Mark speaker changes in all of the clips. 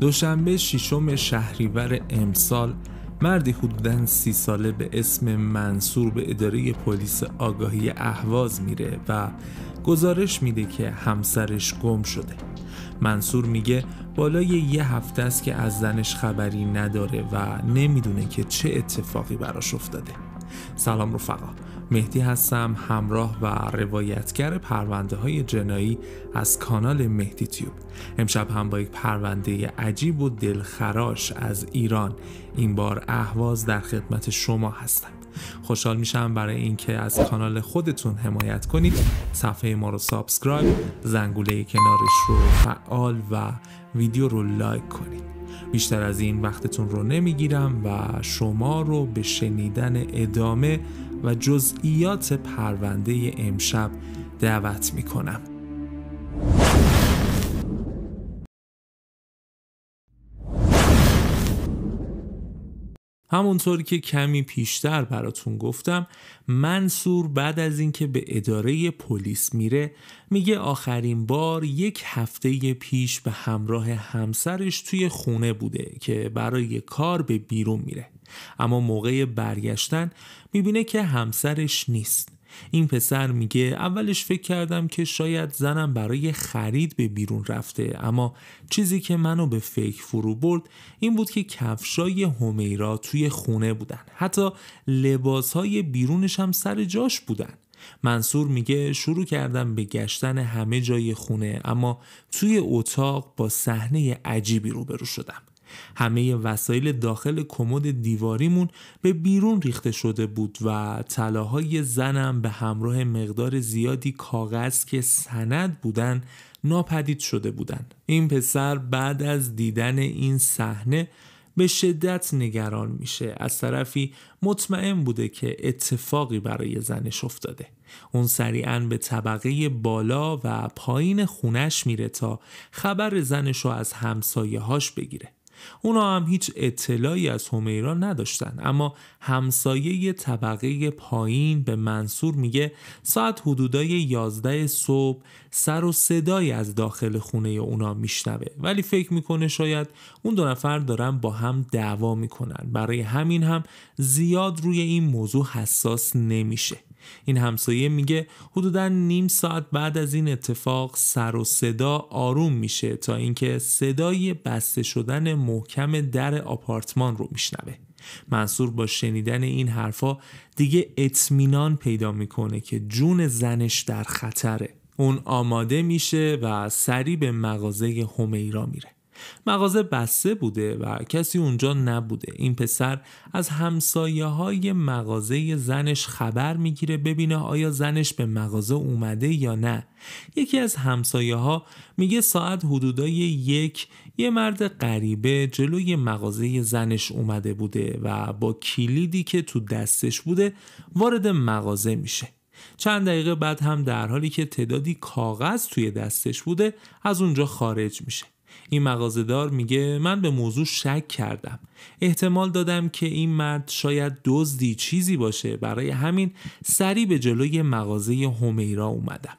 Speaker 1: دوشنبه ششم شهریور امسال مردی حدودا سی ساله به اسم منصور به اداره پلیس آگاهی اهواز میره و گزارش میده که همسرش گم شده منصور میگه بالای یه هفته است که از زنش خبری نداره و نمیدونه که چه اتفاقی براش افتاده سلام رفقا مهدی هستم همراه و روایتگر پرونده های جنایی از کانال مهدی تیوب امشب هم با یک پرونده عجیب و دلخراش از ایران این بار احواز در خدمت شما هستم خوشحال میشم برای اینکه از کانال خودتون حمایت کنید صفحه ما رو سابسکرایب زنگوله کنارش رو فعال و ویدیو رو لایک کنید بیشتر از این وقتتون رو نمیگیرم و شما رو به شنیدن ادامه و جزئیات پرونده امشب دعوت میکنم همونطور که کمی پیشتر براتون گفتم منصور بعد از اینکه به اداره پلیس میره میگه آخرین بار یک هفته پیش به همراه همسرش توی خونه بوده که برای کار به بیرون میره اما موقع برگشتن میبینه که همسرش نیست این پسر میگه اولش فکر کردم که شاید زنم برای خرید به بیرون رفته اما چیزی که منو به فکر فرو برد این بود که کفشای همیرا توی خونه بودن حتی لباسهای بیرونش هم سر جاش بودن منصور میگه شروع کردم به گشتن همه جای خونه اما توی اتاق با صحنه عجیبی روبرو شدم همه وسایل داخل کمد دیواریمون به بیرون ریخته شده بود و طلاهای زنم به همراه مقدار زیادی کاغذ که سند بودن ناپدید شده بودند. این پسر بعد از دیدن این صحنه به شدت نگران میشه از طرفی مطمئن بوده که اتفاقی برای زنش افتاده اون سریعا به طبقه بالا و پایین خونش میره تا خبر زنش رو از همسایه هاش بگیره اونا هم هیچ اطلاعی از همیرا نداشتن اما همسایه طبقه پایین به منصور میگه ساعت حدودای 11 صبح سر و صدایی از داخل خونه اونا میشنوه ولی فکر میکنه شاید اون دو نفر دارن با هم دعوا میکنن برای همین هم زیاد روی این موضوع حساس نمیشه این همسایه میگه حدودا نیم ساعت بعد از این اتفاق سر و صدا آروم میشه تا اینکه صدای بسته شدن محکم در آپارتمان رو میشنوه منصور با شنیدن این حرفا دیگه اطمینان پیدا میکنه که جون زنش در خطره اون آماده میشه و سری به مغازه همیرا میره مغازه بسته بوده و کسی اونجا نبوده این پسر از همسایه های مغازه زنش خبر میگیره ببینه آیا زنش به مغازه اومده یا نه یکی از همسایه ها میگه ساعت حدودای یک یه مرد غریبه جلوی مغازه زنش اومده بوده و با کلیدی که تو دستش بوده وارد مغازه میشه چند دقیقه بعد هم در حالی که تعدادی کاغذ توی دستش بوده از اونجا خارج میشه این مغازهدار میگه من به موضوع شک کردم احتمال دادم که این مرد شاید دزدی چیزی باشه برای همین سری به جلوی مغازه همیرا اومدم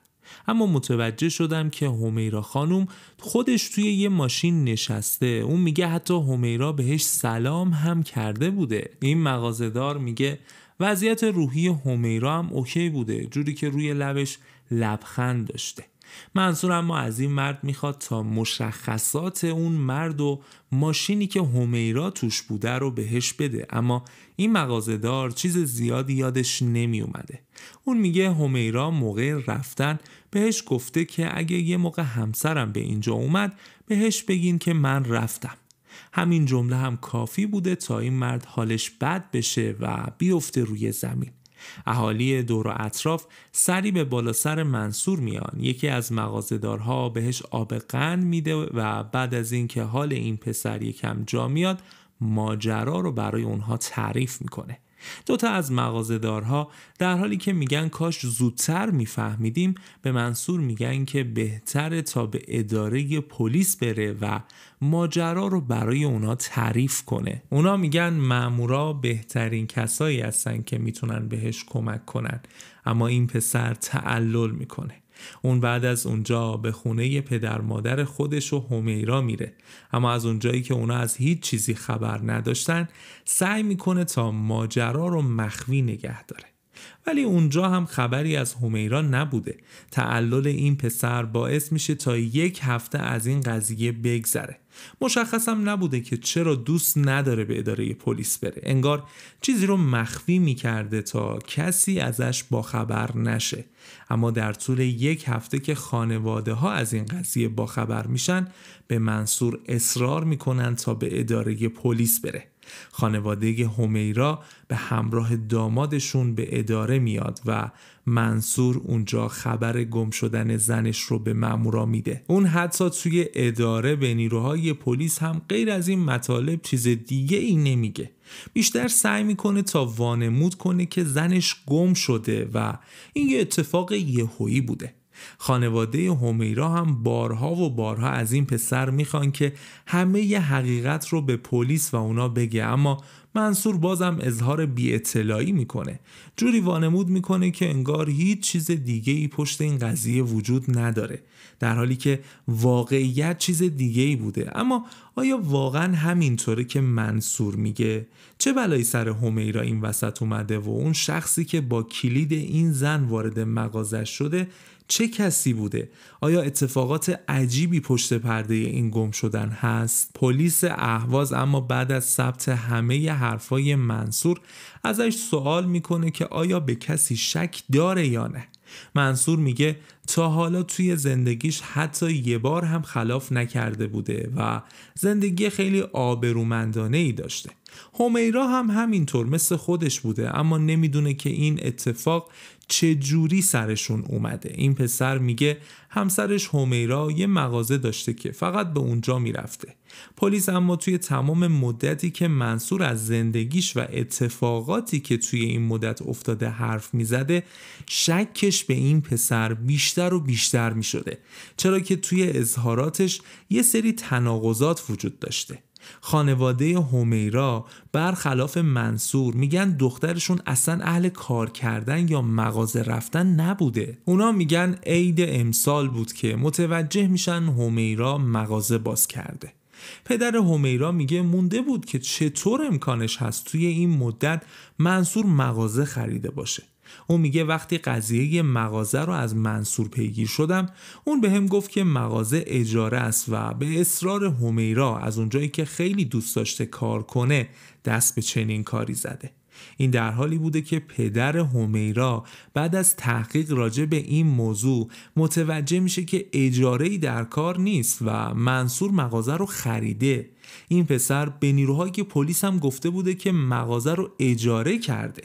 Speaker 1: اما متوجه شدم که همیرا خانم خودش توی یه ماشین نشسته اون میگه حتی همیرا بهش سلام هم کرده بوده این مغازهدار میگه وضعیت روحی همیرا هم اوکی بوده جوری که روی لبش لبخند داشته منظور ما از این مرد میخواد تا مشخصات اون مرد و ماشینی که همیرا توش بوده رو بهش بده اما این مغازهدار چیز زیادی یادش نمیومده اون میگه همیرا موقع رفتن بهش گفته که اگه یه موقع همسرم به اینجا اومد بهش بگین که من رفتم همین جمله هم کافی بوده تا این مرد حالش بد بشه و بیفته روی زمین اهالی دور و اطراف سری به بالا سر منصور میان یکی از مغازدارها بهش آب قند میده و بعد از اینکه حال این پسر یکم جا میاد ماجرا رو برای اونها تعریف میکنه دوتا از مغازدارها در حالی که میگن کاش زودتر میفهمیدیم به منصور میگن که بهتره تا به اداره پلیس بره و ماجرا رو برای اونا تعریف کنه اونا میگن مامورا بهترین کسایی هستن که میتونن بهش کمک کنن اما این پسر تعلل میکنه اون بعد از اونجا به خونه پدر مادر خودش و همیرا میره اما از اونجایی که اونا از هیچ چیزی خبر نداشتن سعی میکنه تا ماجرا رو مخفی نگه داره ولی اونجا هم خبری از همیرا نبوده تعلل این پسر باعث میشه تا یک هفته از این قضیه بگذره مشخصم نبوده که چرا دوست نداره به اداره پلیس بره انگار چیزی رو مخفی میکرده تا کسی ازش باخبر نشه اما در طول یک هفته که خانواده ها از این قضیه باخبر میشن به منصور اصرار میکنن تا به اداره پلیس بره خانواده همیرا به همراه دامادشون به اداره میاد و منصور اونجا خبر گم شدن زنش رو به مامورا میده اون حتی توی اداره به نیروهای پلیس هم غیر از این مطالب چیز دیگه ای نمیگه بیشتر سعی میکنه تا وانمود کنه که زنش گم شده و این یه اتفاق یهویی بوده خانواده همیرا هم بارها و بارها از این پسر میخوان که همه ی حقیقت رو به پلیس و اونا بگه اما منصور بازم اظهار بی اطلاعی میکنه جوری وانمود میکنه که انگار هیچ چیز دیگه ای پشت این قضیه وجود نداره در حالی که واقعیت چیز دیگه ای بوده اما آیا واقعا همینطوره که منصور میگه چه بلایی سر همیرا این وسط اومده و اون شخصی که با کلید این زن وارد مغازش شده چه کسی بوده آیا اتفاقات عجیبی پشت پرده این گم شدن هست پلیس اهواز اما بعد از ثبت همه حرفای منصور ازش سوال میکنه که آیا به کسی شک داره یا نه منصور میگه تا حالا توی زندگیش حتی یه بار هم خلاف نکرده بوده و زندگی خیلی آبرومندانه ای داشته همیرا هم همینطور مثل خودش بوده اما نمیدونه که این اتفاق چه جوری سرشون اومده این پسر میگه همسرش همیرا یه مغازه داشته که فقط به اونجا میرفته پلیس اما توی تمام مدتی که منصور از زندگیش و اتفاقاتی که توی این مدت افتاده حرف میزده شکش به این پسر بیشتر و بیشتر میشده چرا که توی اظهاراتش یه سری تناقضات وجود داشته خانواده همیرا برخلاف منصور میگن دخترشون اصلا اهل کار کردن یا مغازه رفتن نبوده اونا میگن عید امسال بود که متوجه میشن همیرا مغازه باز کرده پدر همیرا میگه مونده بود که چطور امکانش هست توی این مدت منصور مغازه خریده باشه اون میگه وقتی قضیه مغازه رو از منصور پیگیر شدم اون به هم گفت که مغازه اجاره است و به اصرار همیرا از اونجایی که خیلی دوست داشته کار کنه دست به چنین کاری زده این در حالی بوده که پدر همیرا بعد از تحقیق راجع به این موضوع متوجه میشه که اجاره در کار نیست و منصور مغازه رو خریده این پسر به نیروهایی که پلیس هم گفته بوده که مغازه رو اجاره کرده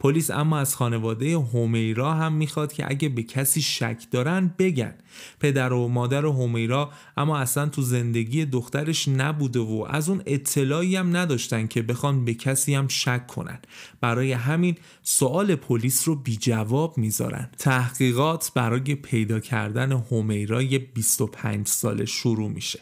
Speaker 1: پلیس اما از خانواده هومیرا هم میخواد که اگه به کسی شک دارن بگن پدر و مادر هومیرا اما اصلا تو زندگی دخترش نبوده و از اون اطلاعی هم نداشتن که بخوان به کسی هم شک کنن برای همین سوال پلیس رو بی جواب میذارن تحقیقات برای پیدا کردن هومیرا یه 25 ساله شروع میشه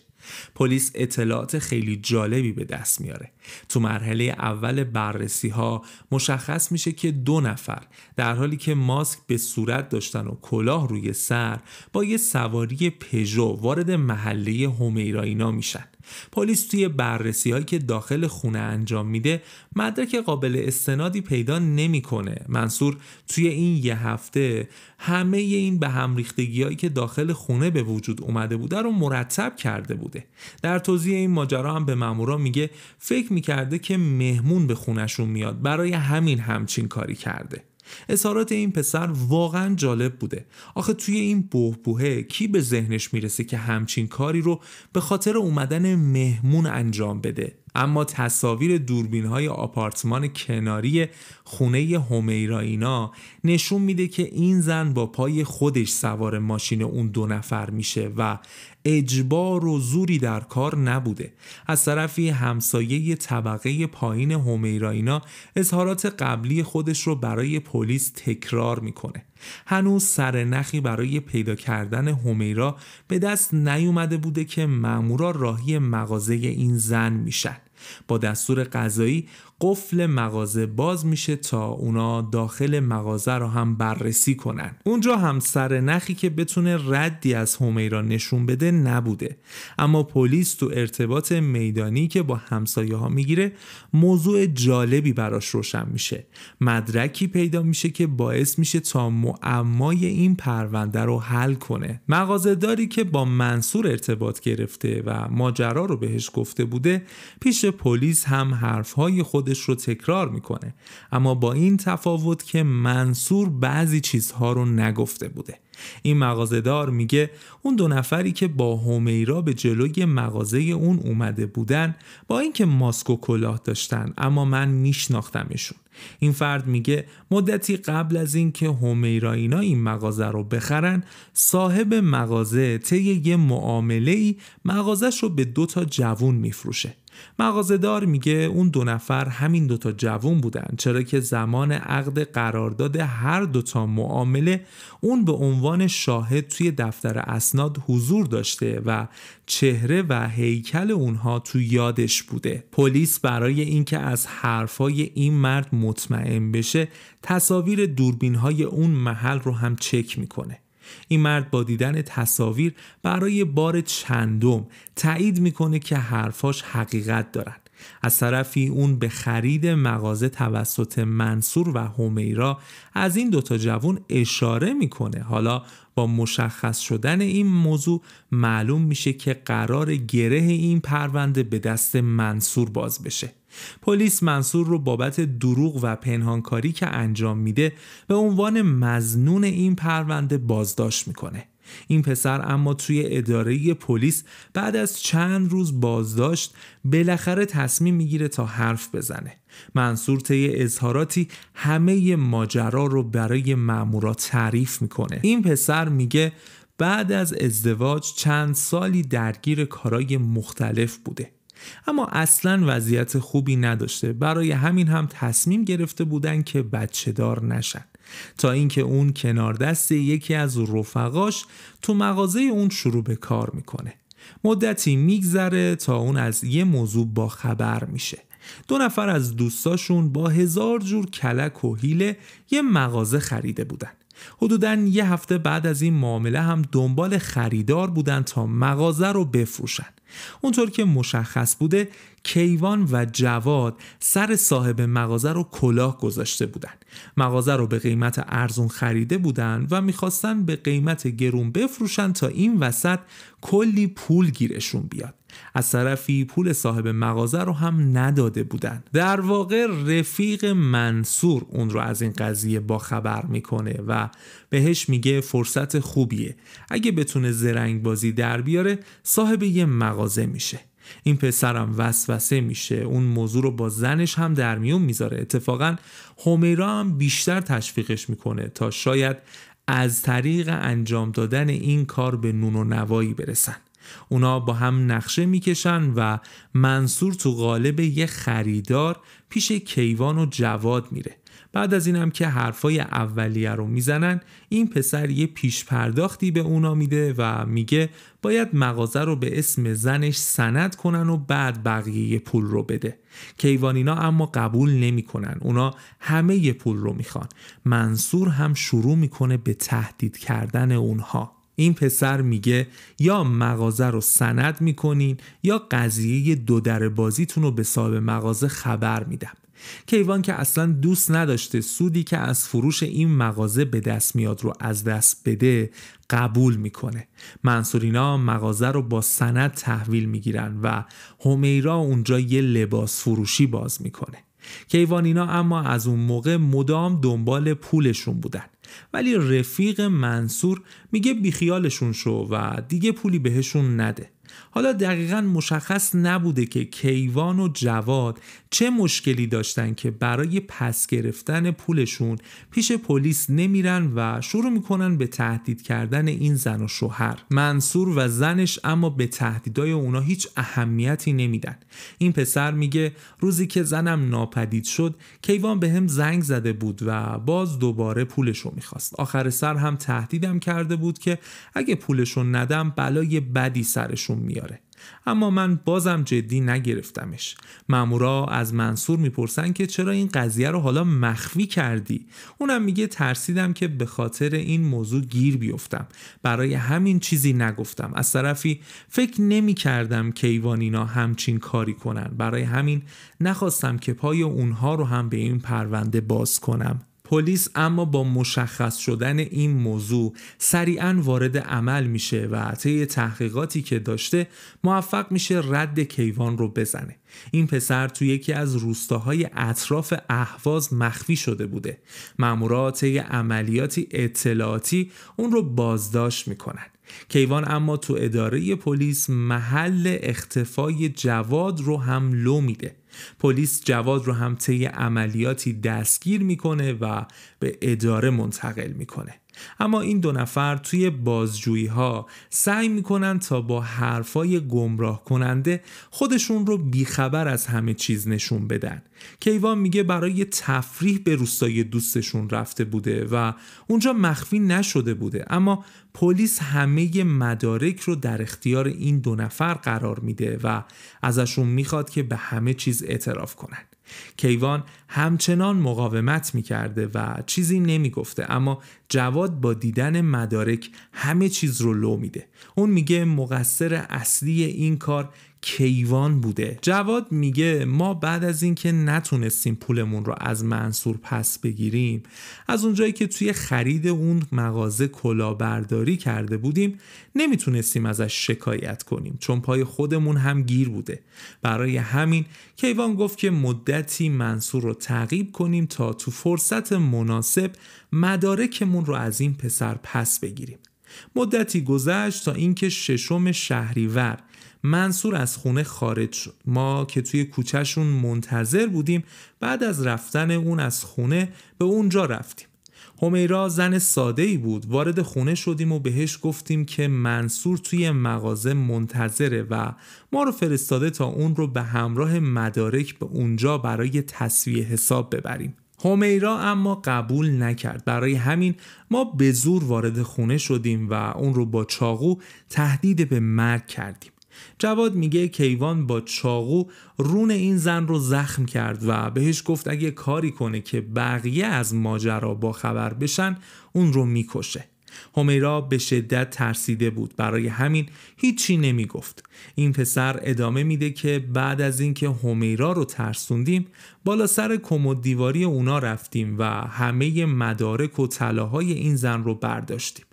Speaker 1: پلیس اطلاعات خیلی جالبی به دست میاره تو مرحله اول بررسی ها مشخص میشه که دو نفر در حالی که ماسک به صورت داشتن و کلاه روی سر با یه سواری پژو وارد محله هومیراینا میشن پلیس توی بررسی هایی که داخل خونه انجام میده مدرک قابل استنادی پیدا نمیکنه منصور توی این یه هفته همه این به هم ریختگی هایی که داخل خونه به وجود اومده بوده رو مرتب کرده بوده در توضیح این ماجرا هم به مامورا میگه فکر میکرده که مهمون به خونشون میاد برای همین همچین کاری کرده اظهارات این پسر واقعا جالب بوده آخه توی این بهبوهه کی به ذهنش میرسه که همچین کاری رو به خاطر اومدن مهمون انجام بده اما تصاویر دوربین های آپارتمان کناری خونه اینا نشون میده که این زن با پای خودش سوار ماشین اون دو نفر میشه و اجبار و زوری در کار نبوده از طرفی همسایه طبقه پایین همیراینا اظهارات قبلی خودش رو برای پلیس تکرار میکنه هنوز سر نخی برای پیدا کردن همیرا به دست نیومده بوده که مامورا راهی مغازه این زن میشن با دستور قضایی قفل مغازه باز میشه تا اونا داخل مغازه رو هم بررسی کنن اونجا هم سر نخی که بتونه ردی از همیرا نشون بده نبوده اما پلیس تو ارتباط میدانی که با همسایه ها میگیره موضوع جالبی براش روشن میشه مدرکی پیدا میشه که باعث میشه تا معمای این پرونده رو حل کنه داری که با منصور ارتباط گرفته و ماجرا رو بهش گفته بوده پیش پلیس هم حرفهای خود خودش رو تکرار میکنه اما با این تفاوت که منصور بعضی چیزها رو نگفته بوده این مغازهدار میگه اون دو نفری که با همیرا به جلوی مغازه اون اومده بودن با اینکه ماسک و کلاه داشتن اما من میشناختمشون این فرد میگه مدتی قبل از اینکه همیرا اینا این مغازه رو بخرن صاحب مغازه طی یه معامله ای مغازش رو به دو تا جوون میفروشه مغازهدار میگه اون دو نفر همین دوتا جوون بودن چرا که زمان عقد قرارداد هر دوتا معامله اون به عنوان شاهد توی دفتر اسناد حضور داشته و چهره و هیکل اونها تو یادش بوده پلیس برای اینکه از حرفای این مرد مطمئن بشه تصاویر دوربین های اون محل رو هم چک میکنه این مرد با دیدن تصاویر برای بار چندم تایید میکنه که حرفاش حقیقت دارد. از طرفی اون به خرید مغازه توسط منصور و همیرا از این دوتا جوون اشاره میکنه حالا با مشخص شدن این موضوع معلوم میشه که قرار گره این پرونده به دست منصور باز بشه پلیس منصور رو بابت دروغ و پنهانکاری که انجام میده به عنوان مزنون این پرونده بازداشت میکنه این پسر اما توی اداره پلیس بعد از چند روز بازداشت بالاخره تصمیم میگیره تا حرف بزنه منصور طی اظهاراتی همه ماجرا رو برای مامورا تعریف میکنه این پسر میگه بعد از ازدواج چند سالی درگیر کارای مختلف بوده اما اصلا وضعیت خوبی نداشته برای همین هم تصمیم گرفته بودن که بچه دار نشن تا اینکه اون کنار دست یکی از رفقاش تو مغازه اون شروع به کار میکنه مدتی میگذره تا اون از یه موضوع با خبر میشه دو نفر از دوستاشون با هزار جور کلک و هیله یه مغازه خریده بودن حدودا یه هفته بعد از این معامله هم دنبال خریدار بودن تا مغازه رو بفروشن اونطور که مشخص بوده کیوان و جواد سر صاحب مغازه رو کلاه گذاشته بودن مغازه رو به قیمت ارزون خریده بودن و میخواستن به قیمت گرون بفروشن تا این وسط کلی پول گیرشون بیاد از طرفی پول صاحب مغازه رو هم نداده بودن در واقع رفیق منصور اون رو از این قضیه با خبر میکنه و بهش میگه فرصت خوبیه اگه بتونه زرنگ بازی در بیاره صاحب یه مغازه میشه این پسرم وسوسه میشه اون موضوع رو با زنش هم در میون میذاره اتفاقا هومیرا هم بیشتر تشویقش میکنه تا شاید از طریق انجام دادن این کار به نون و نوایی برسن اونا با هم نقشه میکشن و منصور تو قالب یه خریدار پیش کیوان و جواد میره بعد از اینم که حرفای اولیه رو میزنن این پسر یه پیش پرداختی به اونا میده و میگه باید مغازه رو به اسم زنش سند کنن و بعد بقیه پول رو بده کیوانینا اما قبول نمیکنن اونا همه پول رو میخوان منصور هم شروع میکنه به تهدید کردن اونها این پسر میگه یا مغازه رو سند میکنین یا قضیه دو در بازیتون رو به صاحب مغازه خبر میدم کیوان که اصلا دوست نداشته سودی که از فروش این مغازه به دست میاد رو از دست بده قبول میکنه منصورینا مغازه رو با سند تحویل میگیرن و همیرا اونجا یه لباس فروشی باز میکنه کیوانینا اما از اون موقع مدام دنبال پولشون بودن ولی رفیق منصور میگه بیخیالشون شو و دیگه پولی بهشون نده حالا دقیقا مشخص نبوده که کیوان و جواد چه مشکلی داشتن که برای پس گرفتن پولشون پیش پلیس نمیرن و شروع میکنن به تهدید کردن این زن و شوهر منصور و زنش اما به تهدیدای اونا هیچ اهمیتی نمیدن این پسر میگه روزی که زنم ناپدید شد کیوان به هم زنگ زده بود و باز دوباره پولشو میخواست آخر سر هم تهدیدم کرده بود که اگه پولشون ندم بلای بدی سرشون میاره اما من بازم جدی نگرفتمش مامورا از منصور میپرسن که چرا این قضیه رو حالا مخفی کردی اونم میگه ترسیدم که به خاطر این موضوع گیر بیفتم برای همین چیزی نگفتم از طرفی فکر نمی کردم کیوان اینا همچین کاری کنن برای همین نخواستم که پای اونها رو هم به این پرونده باز کنم پلیس اما با مشخص شدن این موضوع سریعا وارد عمل میشه و طی تحقیقاتی که داشته موفق میشه رد کیوان رو بزنه این پسر توی یکی از روستاهای اطراف اهواز مخفی شده بوده مامورات عملیاتی اطلاعاتی اون رو بازداشت میکنن کیوان اما تو اداره پلیس محل اختفای جواد رو هم لو میده پلیس جواد رو هم طی عملیاتی دستگیر میکنه و به اداره منتقل میکنه اما این دو نفر توی بازجویی ها سعی میکنن تا با حرفای گمراه کننده خودشون رو بیخبر از همه چیز نشون بدن کیوان میگه برای تفریح به روستای دوستشون رفته بوده و اونجا مخفی نشده بوده اما پلیس همه مدارک رو در اختیار این دو نفر قرار میده و ازشون میخواد که به همه چیز اعتراف کنن کیوان همچنان مقاومت می کرده و چیزی نمی گفته اما جواد با دیدن مدارک همه چیز رو لو میده اون میگه مقصر اصلی این کار کیوان بوده جواد میگه ما بعد از اینکه نتونستیم پولمون رو از منصور پس بگیریم از اونجایی که توی خرید اون مغازه برداری کرده بودیم نمیتونستیم ازش شکایت کنیم چون پای خودمون هم گیر بوده برای همین کیوان گفت که مدتی منصور رو تعقیب کنیم تا تو فرصت مناسب مدارکمون رو از این پسر پس بگیریم مدتی گذشت تا اینکه ششم شهریور منصور از خونه خارج شد ما که توی کوچهشون منتظر بودیم بعد از رفتن اون از خونه به اونجا رفتیم همیرا زن ساده ای بود وارد خونه شدیم و بهش گفتیم که منصور توی مغازه منتظره و ما رو فرستاده تا اون رو به همراه مدارک به اونجا برای تصویه حساب ببریم همیرا اما قبول نکرد برای همین ما به زور وارد خونه شدیم و اون رو با چاقو تهدید به مرگ کردیم جواد میگه کیوان با چاقو رون این زن رو زخم کرد و بهش گفت اگه کاری کنه که بقیه از ماجرا با خبر بشن اون رو میکشه همیرا به شدت ترسیده بود برای همین هیچی نمیگفت این پسر ادامه میده که بعد از اینکه همیرا رو ترسوندیم بالا سر کمد دیواری اونا رفتیم و همه مدارک و طلاهای این زن رو برداشتیم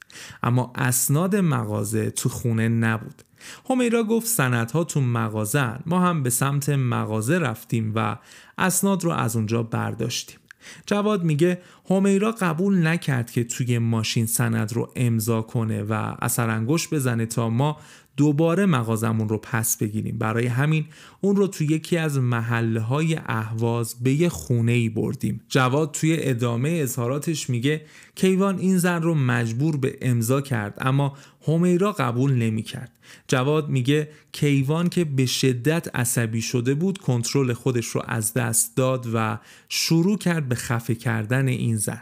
Speaker 1: اما اسناد مغازه تو خونه نبود همیرا گفت سندها تو مغازن ما هم به سمت مغازه رفتیم و اسناد رو از اونجا برداشتیم جواد میگه همیرا قبول نکرد که توی ماشین سند رو امضا کنه و اثر انگشت بزنه تا ما دوباره مغازمون رو پس بگیریم برای همین اون رو توی یکی از محله های اهواز به یه خونه ای بردیم جواد توی ادامه اظهاراتش میگه کیوان این زن رو مجبور به امضا کرد اما همیرا قبول نمیکرد جواد میگه کیوان که به شدت عصبی شده بود کنترل خودش رو از دست داد و شروع کرد به خفه کردن این زن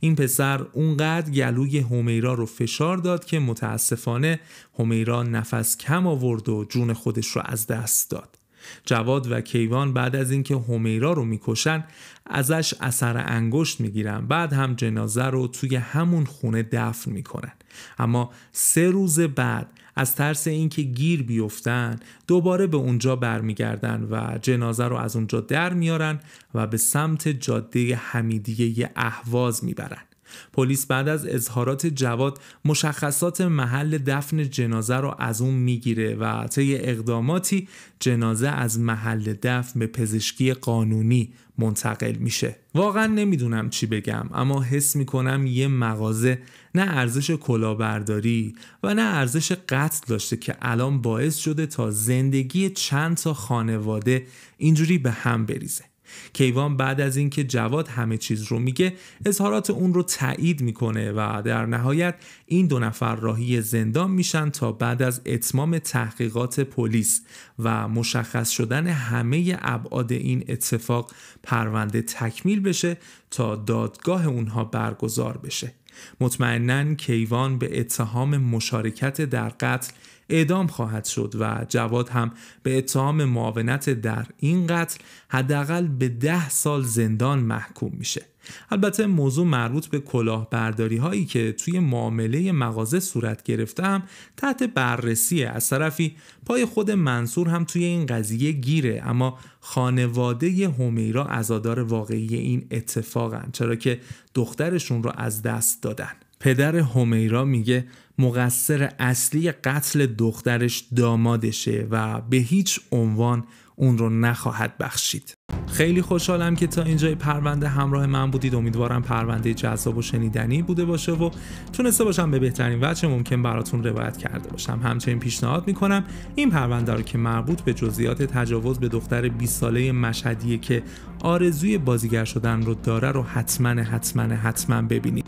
Speaker 1: این پسر اونقدر گلوی همیرا رو فشار داد که متاسفانه همیرا نفس کم آورد و جون خودش رو از دست داد جواد و کیوان بعد از اینکه همیرا رو میکشن ازش اثر انگشت میگیرن بعد هم جنازه رو توی همون خونه دفن میکنن اما سه روز بعد از ترس اینکه گیر بیفتن دوباره به اونجا برمیگردن و جنازه رو از اونجا در میارن و به سمت جاده حمیدیه اهواز میبرن پلیس بعد از اظهارات جواد مشخصات محل دفن جنازه رو از اون میگیره و طی اقداماتی جنازه از محل دفن به پزشکی قانونی منتقل میشه واقعا نمیدونم چی بگم اما حس میکنم یه مغازه نه ارزش کلاهبرداری و نه ارزش قتل داشته که الان باعث شده تا زندگی چند تا خانواده اینجوری به هم بریزه کیوان بعد از اینکه جواد همه چیز رو میگه اظهارات اون رو تایید میکنه و در نهایت این دو نفر راهی زندان میشن تا بعد از اتمام تحقیقات پلیس و مشخص شدن همه ابعاد این اتفاق پرونده تکمیل بشه تا دادگاه اونها برگزار بشه مطمئنا کیوان به اتهام مشارکت در قتل اعدام خواهد شد و جواد هم به اتهام معاونت در این قتل حداقل به ده سال زندان محکوم میشه البته موضوع مربوط به کلاهبرداری هایی که توی معامله مغازه صورت گرفته هم تحت بررسی از طرفی پای خود منصور هم توی این قضیه گیره اما خانواده همیرا ازادار واقعی این اتفاقن چرا که دخترشون رو از دست دادن پدر همیرا میگه مقصر اصلی قتل دخترش دامادشه و به هیچ عنوان اون رو نخواهد بخشید خیلی خوشحالم که تا اینجای پرونده همراه من بودید امیدوارم پرونده جذاب و شنیدنی بوده باشه و تونسته باشم به بهترین وجه ممکن براتون روایت کرده باشم همچنین پیشنهاد میکنم این پرونده رو که مربوط به جزئیات تجاوز به دختر 20 ساله مشهدیه که آرزوی بازیگر شدن رو داره رو حتما حتما حتما ببینید